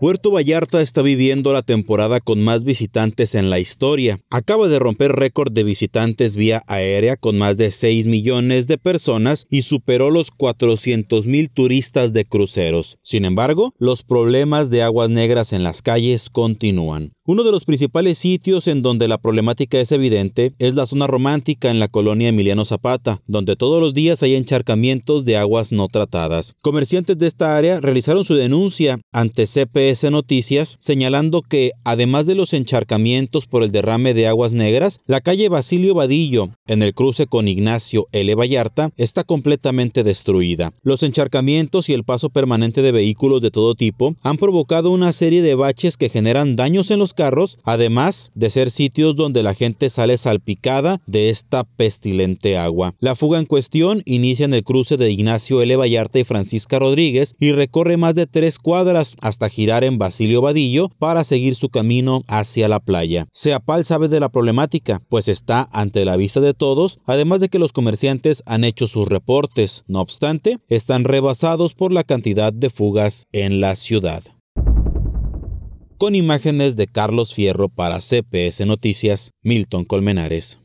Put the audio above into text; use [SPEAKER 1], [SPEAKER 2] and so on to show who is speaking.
[SPEAKER 1] Puerto Vallarta está viviendo la temporada con más visitantes en la historia. Acaba de romper récord de visitantes vía aérea con más de 6 millones de personas y superó los 400 mil turistas de cruceros. Sin embargo, los problemas de aguas negras en las calles continúan. Uno de los principales sitios en donde la problemática es evidente es la zona romántica en la colonia Emiliano Zapata, donde todos los días hay encharcamientos de aguas no tratadas. Comerciantes de esta área realizaron su denuncia ante CPS Noticias, señalando que, además de los encharcamientos por el derrame de aguas negras, la calle Basilio Vadillo, en el cruce con Ignacio L. Vallarta, está completamente destruida. Los encharcamientos y el paso permanente de vehículos de todo tipo han provocado una serie de baches que generan daños en los carros, además de ser sitios donde la gente sale salpicada de esta pestilente agua. La fuga en cuestión inicia en el cruce de Ignacio L. Vallarta y Francisca Rodríguez y recorre más de tres cuadras hasta girar en Basilio Vadillo para seguir su camino hacia la playa. Seapal sabe de la problemática, pues está ante la vista de todos, además de que los comerciantes han hecho sus reportes. No obstante, están rebasados por la cantidad de fugas en la ciudad con imágenes de Carlos Fierro para CPS Noticias, Milton Colmenares.